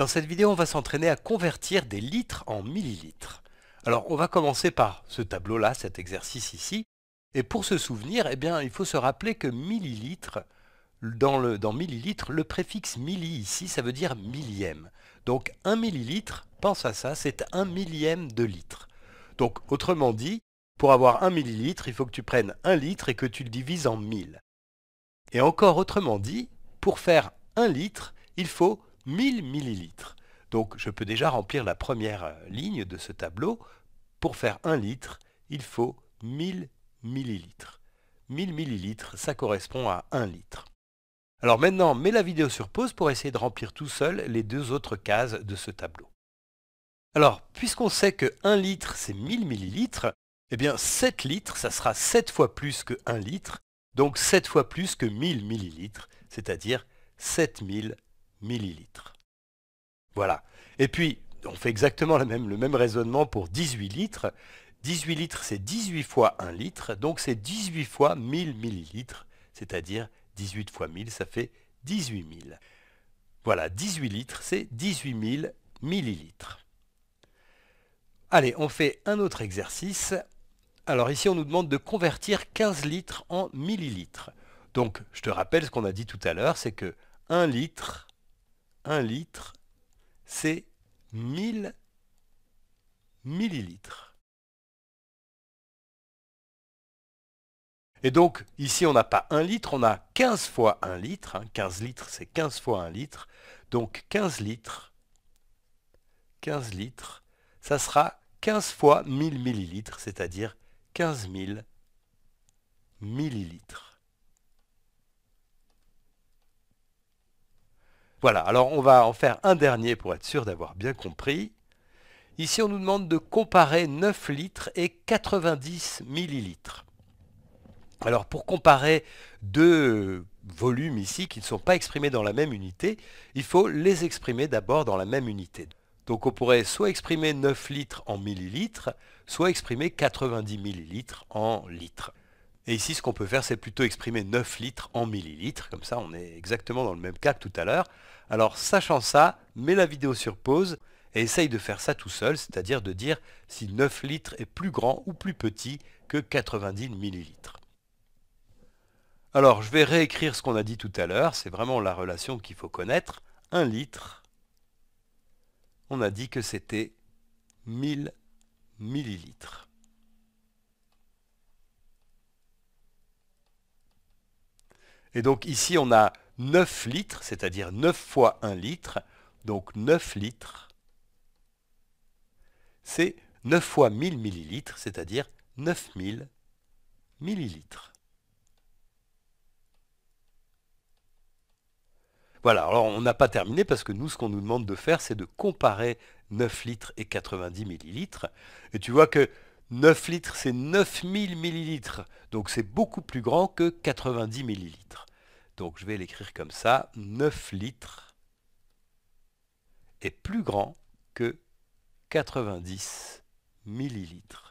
Dans cette vidéo, on va s'entraîner à convertir des litres en millilitres. Alors, on va commencer par ce tableau-là, cet exercice ici. Et pour se souvenir, eh bien, il faut se rappeler que millilitres, dans, le, dans millilitres, le préfixe milli ici, ça veut dire millième. Donc, un millilitre, pense à ça, c'est un millième de litre. Donc, autrement dit, pour avoir un millilitre, il faut que tu prennes un litre et que tu le divises en mille. Et encore autrement dit, pour faire un litre, il faut 1000 millilitres. Donc je peux déjà remplir la première euh, ligne de ce tableau. Pour faire 1 litre, il faut 1000 millilitres. 1000 millilitres, ça correspond à 1 litre. Alors maintenant, mets la vidéo sur pause pour essayer de remplir tout seul les deux autres cases de ce tableau. Alors, puisqu'on sait que 1 litre, c'est 1000 millilitres, eh bien 7 litres, ça sera 7 fois plus que 1 litre, donc 7 fois plus que 1000 millilitres, c'est-à-dire 7000 millilitres. Voilà. Et puis, on fait exactement le même, le même raisonnement pour 18 litres. 18 litres, c'est 18 fois 1 litre, donc c'est 18 fois 1000 millilitres, c'est-à-dire 18 fois 1000, ça fait 18 000. Voilà, 18 litres, c'est 18 000 millilitres. Allez, on fait un autre exercice. Alors ici, on nous demande de convertir 15 litres en millilitres. Donc, je te rappelle ce qu'on a dit tout à l'heure, c'est que 1 litre 1 litre, c'est 1000 millilitres. Et donc, ici, on n'a pas 1 litre, on a 15 fois 1 litre. 15 hein. litres, c'est 15 fois 1 litre. Donc, 15 litres, 15 litres, ça sera 15 fois 1000 millilitres, c'est-à-dire 15 000 millilitres. Voilà, alors on va en faire un dernier pour être sûr d'avoir bien compris. Ici, on nous demande de comparer 9 litres et 90 millilitres. Alors pour comparer deux volumes ici qui ne sont pas exprimés dans la même unité, il faut les exprimer d'abord dans la même unité. Donc on pourrait soit exprimer 9 litres en millilitres, soit exprimer 90 millilitres en litres. Et ici, ce qu'on peut faire, c'est plutôt exprimer 9 litres en millilitres. Comme ça, on est exactement dans le même cas que tout à l'heure. Alors, sachant ça, mets la vidéo sur pause et essaye de faire ça tout seul, c'est-à-dire de dire si 9 litres est plus grand ou plus petit que 90 millilitres. Alors, je vais réécrire ce qu'on a dit tout à l'heure. C'est vraiment la relation qu'il faut connaître. 1 litre, on a dit que c'était 1000 millilitres. Et donc ici, on a 9 litres, c'est-à-dire 9 fois 1 litre. Donc 9 litres, c'est 9 fois 1000 millilitres, c'est-à-dire 9000 millilitres. Voilà, alors on n'a pas terminé parce que nous, ce qu'on nous demande de faire, c'est de comparer 9 litres et 90 millilitres. Et tu vois que 9 litres, c'est 9000 millilitres. Donc c'est beaucoup plus grand que 90 millilitres. Donc je vais l'écrire comme ça. 9 litres est plus grand que 90 millilitres.